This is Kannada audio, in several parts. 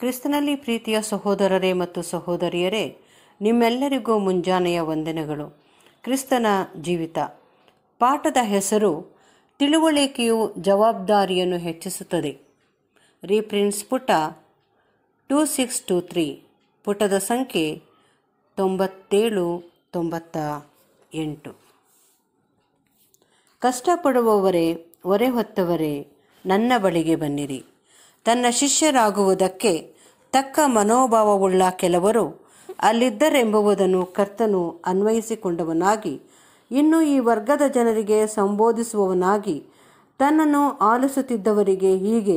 ಕ್ರಿಸ್ತನಲ್ಲಿ ಪ್ರೀತಿಯ ಸಹೋದರರೇ ಮತ್ತು ಸಹೋದರಿಯರೇ ನಿಮ್ಮೆಲ್ಲರಿಗೂ ಮುಂಜಾನೆಯ ವಂದನೆಗಳು ಕ್ರಿಸ್ತನ ಜೀವಿತ ಪಾಠದ ಹೆಸರು ತಿಳುವಳಿಕೆಯು ಜವಾಬ್ದಾರಿಯನ್ನು ಹೆಚ್ಚಿಸುತ್ತದೆ ರೀಪ್ರಿಂಟ್ಸ್ ಪುಟ ಟೂ ಸಿಕ್ಸ್ ಟು ತ್ರೀ ಪುಟದ ಸಂಖ್ಯೆ ತೊಂಬತ್ತೇಳು ತೊಂಬತ್ತ ಎಂಟು ಕಷ್ಟಪಡುವವರೇ ಹೊರೆ ಹೊತ್ತವರೇ ನನ್ನ ಬಳಿಗೆ ಬನ್ನಿರಿ ತನ್ನ ಶಿಷ್ಯರಾಗುವುದಕ್ಕೆ ತಕ್ಕ ಮನೋಭಾವವುಳ್ಳ ಕೆಲವರು ಅಲ್ಲಿದ್ದರೆಂಬುದನ್ನು ಕರ್ತನು ಅನ್ವಯಿಸಿಕೊಂಡವನಾಗಿ ಇನ್ನು ಈ ವರ್ಗದ ಜನರಿಗೆ ಸಂಬೋಧಿಸುವವನಾಗಿ ತನ್ನನ್ನು ಆಲಿಸುತ್ತಿದ್ದವರಿಗೆ ಹೀಗೆ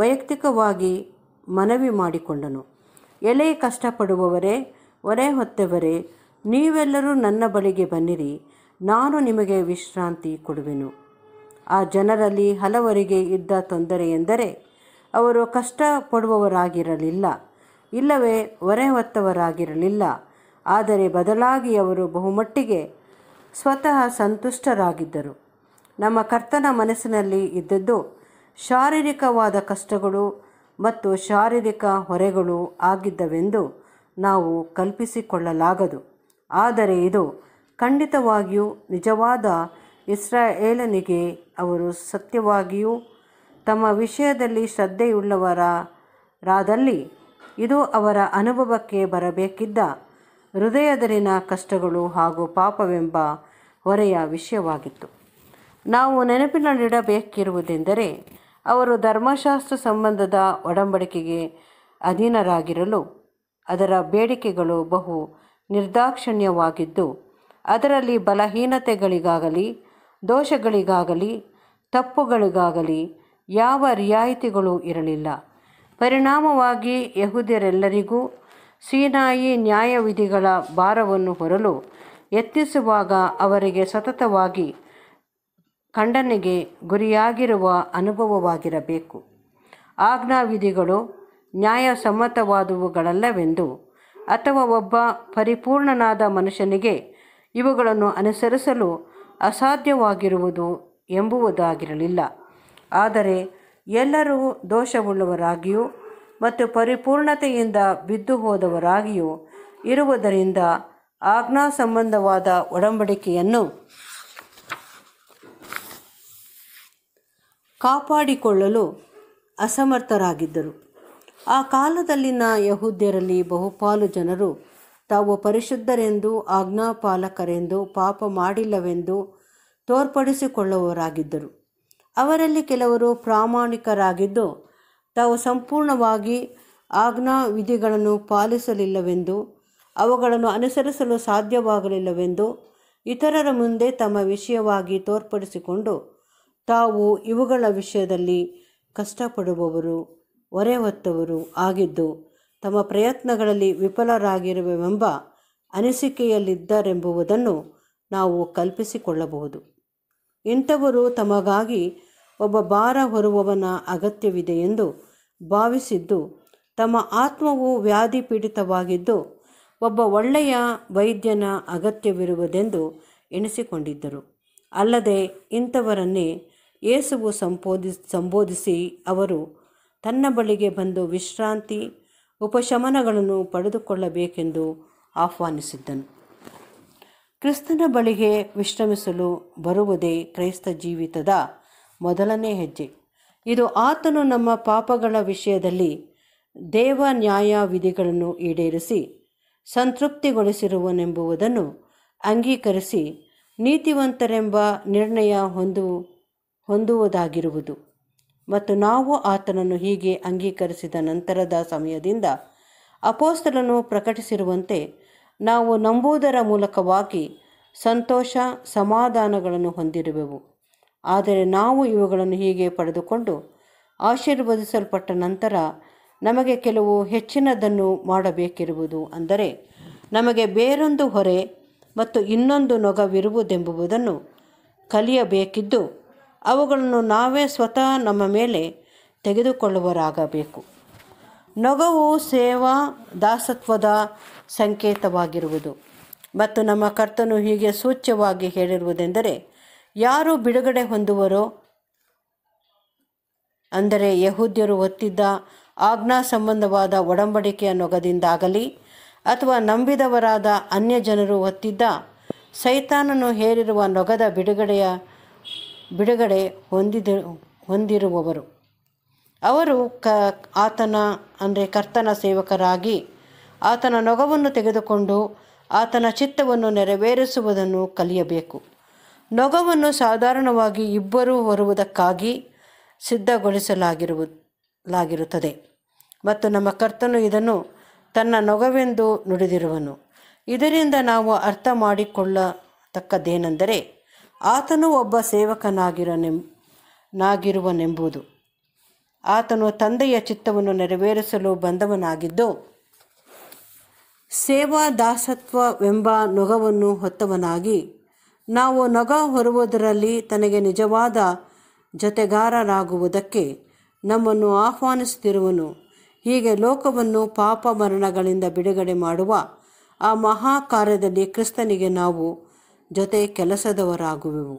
ವೈಯಕ್ತಿಕವಾಗಿ ಮನವಿ ಮಾಡಿಕೊಂಡನು ಎಲೆ ಕಷ್ಟಪಡುವವರೇ ಹೊರೆ ಹೊತ್ತವರೇ ನೀವೆಲ್ಲರೂ ನನ್ನ ಬಳಿಗೆ ಬನ್ನಿರಿ ನಾನು ನಿಮಗೆ ವಿಶ್ರಾಂತಿ ಕೊಡುವೆನು ಆ ಜನರಲ್ಲಿ ಹಲವರಿಗೆ ಇದ್ದ ತೊಂದರೆ ಎಂದರೆ ಅವರು ಕಷ್ಟಪಡುವವರಾಗಿರಲಿಲ್ಲ ಇಲ್ಲವೇ ಹೊರೆ ಹೊತ್ತವರಾಗಿರಲಿಲ್ಲ ಆದರೆ ಬದಲಾಗಿ ಅವರು ಬಹುಮಟ್ಟಿಗೆ ಸ್ವತಃ ಸಂತುಷ್ಟರಾಗಿದ್ದರು ನಮ್ಮ ಕರ್ತನ ಮನಸ್ಸಿನಲ್ಲಿ ಇದ್ದದ್ದು ಶಾರೀರಿಕವಾದ ಕಷ್ಟಗಳು ಮತ್ತು ಶಾರೀರಿಕ ಹೊರೆಗಳು ಆಗಿದ್ದವೆಂದು ನಾವು ಕಲ್ಪಿಸಿಕೊಳ್ಳಲಾಗದು ಆದರೆ ಇದು ಖಂಡಿತವಾಗಿಯೂ ನಿಜವಾದ ಇಸ್ರಾಯೇಲನಿಗೆ ಅವರು ಸತ್ಯವಾಗಿಯೂ ತಮ್ಮ ವಿಷಯದಲ್ಲಿ ಶ್ರದ್ಧೆಯುಳ್ಳವರಾದಲ್ಲಿ ಇದು ಅವರ ಅನುಭವಕ್ಕೆ ಬರಬೇಕಿದ್ದ ಹೃದಯದಲ್ಲಿನ ಕಷ್ಟಗಳು ಹಾಗೂ ಪಾಪವೆಂಬ ಹೊರೆಯ ವಿಷಯವಾಗಿತ್ತು ನಾವು ನೆನಪಿನಲ್ಲಿಡಬೇಕಿರುವುದೆಂದರೆ ಅವರು ಧರ್ಮಶಾಸ್ತ್ರ ಸಂಬಂಧದ ಒಡಂಬಡಿಕೆಗೆ ಅಧೀನರಾಗಿರಲು ಅದರ ಬೇಡಿಕೆಗಳು ಬಹು ನಿರ್ದಾಕ್ಷಿಣ್ಯವಾಗಿದ್ದು ಅದರಲ್ಲಿ ಬಲಹೀನತೆಗಳಿಗಾಗಲಿ ದೋಷಗಳಿಗಾಗಲಿ ತಪ್ಪುಗಳಿಗಾಗಲಿ ಯಾವ ರಿಯಾಯಿತಿಗಳು ಇರಲಿಲ್ಲ ಪರಿಣಾಮವಾಗಿ ಯಹೂದ್ಯರೆಲ್ಲರಿಗೂ ಸೀನಾಯಿ ನ್ಯಾಯವಿಧಿಗಳ ಭಾರವನ್ನು ಹೊರಲು ಯತ್ನಿಸುವಾಗ ಅವರಿಗೆ ಸತತವಾಗಿ ಖಂಡನೆಗೆ ಗುರಿಯಾಗಿರುವ ಅನುಭವವಾಗಿರಬೇಕು ಆಜ್ಞಾವಿಧಿಗಳು ನ್ಯಾಯಸಮ್ಮತವಾದವುಗಳಲ್ಲವೆಂದು ಅಥವಾ ಒಬ್ಬ ಪರಿಪೂರ್ಣನಾದ ಮನುಷ್ಯನಿಗೆ ಇವುಗಳನ್ನು ಅನುಸರಿಸಲು ಅಸಾಧ್ಯವಾಗಿರುವುದು ಎಂಬುವುದಾಗಿರಲಿಲ್ಲ ಆದರೆ ಎಲ್ಲರೂ ದೋಷವುಳ್ಳವರಾಗಿಯೂ ಮತ್ತು ಪರಿಪೂರ್ಣತೆಯಿಂದ ಬಿದ್ದು ಹೋದವರಾಗಿಯೂ ಇರುವುದರಿಂದ ಆಜ್ಞಾ ಸಂಬಂಧವಾದ ಒಡಂಬಡಿಕೆಯನ್ನು ಕಾಪಾಡಿಕೊಳ್ಳಲು ಅಸಮರ್ಥರಾಗಿದ್ದರು ಆ ಕಾಲದಲ್ಲಿನ ಯಹೂದ್ಯರಲ್ಲಿ ಬಹುಪಾಲು ಜನರು ತಾವು ಪರಿಶುದ್ಧರೆಂದು ಆಜ್ಞಾಪಾಲಕರೆಂದು ಪಾಪ ಮಾಡಿಲ್ಲವೆಂದು ತೋರ್ಪಡಿಸಿಕೊಳ್ಳುವವರಾಗಿದ್ದರು ಅವರಲ್ಲಿ ಕೆಲವರು ಪ್ರಾಮಾಣಿಕರಾಗಿದ್ದು ತಾವು ಸಂಪೂರ್ಣವಾಗಿ ಆಜ್ಞಾ ವಿಧಿಗಳನ್ನು ಪಾಲಿಸಲಿಲ್ಲವೆಂದು ಅವುಗಳನ್ನು ಅನುಸರಿಸಲು ಸಾಧ್ಯವಾಗಲಿಲ್ಲವೆಂದು ಇತರರ ಮುಂದೆ ತಮ್ಮ ವಿಷಯವಾಗಿ ತೋರ್ಪಡಿಸಿಕೊಂಡು ತಾವು ಇವುಗಳ ವಿಷಯದಲ್ಲಿ ಕಷ್ಟಪಡುವವರು ಹೊರೆ ಹೊತ್ತವರು ಆಗಿದ್ದು ತಮ್ಮ ಪ್ರಯತ್ನಗಳಲ್ಲಿ ವಿಫಲರಾಗಿರುವವೆಂಬ ಅನಿಸಿಕೆಯಲ್ಲಿದ್ದರೆಂಬುದನ್ನು ನಾವು ಕಲ್ಪಿಸಿಕೊಳ್ಳಬಹುದು ಇಂಥವರು ತಮಗಾಗಿ ಒಬ್ಬ ಭಾರ ಹೊರುವವನ ಅಗತ್ಯವಿದೆ ಎಂದು ಭಾವಿಸಿದ್ದು ತಮ್ಮ ಆತ್ಮವು ವ್ಯಾಧಿ ಪೀಡಿತವಾಗಿದ್ದು ಒಬ್ಬ ಒಳ್ಳೆಯ ವೈದ್ಯನ ಅಗತ್ಯವಿರುವುದೆಂದು ಎಣಿಸಿಕೊಂಡಿದ್ದರು ಅಲ್ಲದೆ ಇಂಥವರನ್ನೇ ಏಸುವು ಸಂಬೋಧಿ ಸಂಬೋಧಿಸಿ ಅವರು ತನ್ನ ಬಳಿಗೆ ಬಂದು ವಿಶ್ರಾಂತಿ ಉಪಶಮನಗಳನ್ನು ಪಡೆದುಕೊಳ್ಳಬೇಕೆಂದು ಆಹ್ವಾನಿಸಿದ್ದನು ಕ್ರಿಸ್ತನ ಬಳಿಗೆ ವಿಶ್ರಮಿಸಲು ಬರುವುದೇ ಕ್ರೈಸ್ತ ಜೀವಿತದ ಮೊದಲನೇ ಹೆಜ್ಜೆ ಇದು ಆತನು ನಮ್ಮ ಪಾಪಗಳ ವಿಷಯದಲ್ಲಿ ದೇವ ನ್ಯಾಯ ವಿಧಿಗಳನ್ನು ಈಡೇರಿಸಿ ಸಂತೃಪ್ತಿಗೊಳಿಸಿರುವನೆಂಬುದನ್ನು ಅಂಗೀಕರಿಸಿ ನೀತಿವಂತರೆಂಬ ನಿರ್ಣಯ ಹೊಂದು ಹೊಂದುವುದಾಗಿರುವುದು ಮತ್ತು ನಾವು ಆತನನ್ನು ಹೀಗೆ ಅಂಗೀಕರಿಸಿದ ನಂತರದ ಸಮಯದಿಂದ ಅಪೋಸ್ತರನ್ನು ಪ್ರಕಟಿಸಿರುವಂತೆ ನಾವು ನಂಬುವುದರ ಮೂಲಕವಾಗಿ ಸಂತೋಷ ಸಮಾಧಾನಗಳನ್ನು ಹೊಂದಿರುವೆವು ಆದರೆ ನಾವು ಇವುಗಳನ್ನು ಹೀಗೆ ಪಡೆದುಕೊಂಡು ಆಶೀರ್ವದಿಸಲ್ಪಟ್ಟ ನಂತರ ನಮಗೆ ಕೆಲವು ಹೆಚ್ಚಿನದನ್ನು ಮಾಡಬೇಕಿರುವುದು ಅಂದರೆ ನಮಗೆ ಬೇರೊಂದು ಹೊರೆ ಮತ್ತು ಇನ್ನೊಂದು ನೊಗವಿರುವುದೆಂಬುದನ್ನು ಕಲಿಯಬೇಕಿದ್ದು ಅವುಗಳನ್ನು ನಾವೇ ಸ್ವತಃ ನಮ್ಮ ಮೇಲೆ ತೆಗೆದುಕೊಳ್ಳುವರಾಗಬೇಕು ನೊಗವು ಸೇವಾ ದಾಸತ್ವದ ಸಂಕೇತವಾಗಿರುವುದು ಮತ್ತು ನಮ್ಮ ಕರ್ತನು ಹೀಗೆ ಸೂಚ್ಯವಾಗಿ ಹೇಳಿರುವುದೆಂದರೆ ಯಾರು ಬಿಡುಗಡೆ ಹೊಂದುವರೋ ಅಂದರೆ ಯಹೂದ್ಯರು ಹೊತ್ತಿದ್ದ ಆಜ್ಞಾ ಸಂಬಂಧವಾದ ಒಡಂಬಡಿಕೆಯ ನೊಗದಿಂದಾಗಲಿ ಅಥವಾ ನಂಬಿದವರಾದ ಅನ್ಯ ಜನರು ಹೊತ್ತಿದ್ದ ಸೈತಾನನ್ನು ಹೇರಿರುವ ನೊಗದ ಬಿಡುಗಡೆಯ ಬಿಡುಗಡೆ ಹೊಂದಿದ ಹೊಂದಿರುವವರು ಅವರು ಕ ಆತನ ಅಂದರೆ ಕರ್ತನ ಸೇವಕರಾಗಿ ಆತನ ನೊಗವನ್ನು ತೆಗೆದುಕೊಂಡು ಆತನ ಚಿತ್ತವನ್ನು ನೆರವೇರಿಸುವುದನ್ನು ಕಲಿಯಬೇಕು ನೊಗವನ್ನು ಸಾಧಾರಣವಾಗಿ ಇಬ್ಬರು ಹೊರುವುದಕ್ಕಾಗಿ ಸಿದ್ಧಗೊಳಿಸಲಾಗಿರುವುದಾಗಿರುತ್ತದೆ ಲಾಗಿರುತ್ತದೆ ಮತ್ತು ನಮ್ಮ ಕರ್ತನು ಇದನ್ನು ತನ್ನ ನೊಗವೆಂದು ನುಡಿದಿರುವನು ಇದರಿಂದ ನಾವು ಅರ್ಥ ಮಾಡಿಕೊಳ್ಳತಕ್ಕದ್ದೇನೆಂದರೆ ಆತನು ಒಬ್ಬ ಸೇವಕನಾಗಿರನೆಂ ಆತನು ತಂದೆಯ ಚಿತ್ತವನ್ನು ನೆರವೇರಿಸಲು ಬಂದವನಾಗಿದ್ದು ಸೇವಾ ದಾಸತ್ವವೆಂಬ ನೊಗವನ್ನು ಹೊತ್ತವನಾಗಿ ನಾವು ನಗ ಹೊರುವುದರಲ್ಲಿ ತನಗೆ ನಿಜವಾದ ಜೊತೆಗಾರರಾಗುವುದಕ್ಕೆ ನಮ್ಮನ್ನು ಆಹ್ವಾನಿಸುತ್ತಿರುವನು ಹೀಗೆ ಲೋಕವನ್ನು ಪಾಪ ಮರಣಗಳಿಂದ ಬಿಡುಗಡೆ ಮಾಡುವ ಆ ಮಹಾ ಕಾರ್ಯದಲ್ಲಿ ಕ್ರಿಸ್ತನಿಗೆ ನಾವು ಜೊತೆ ಕೆಲಸದವರಾಗುವೆವು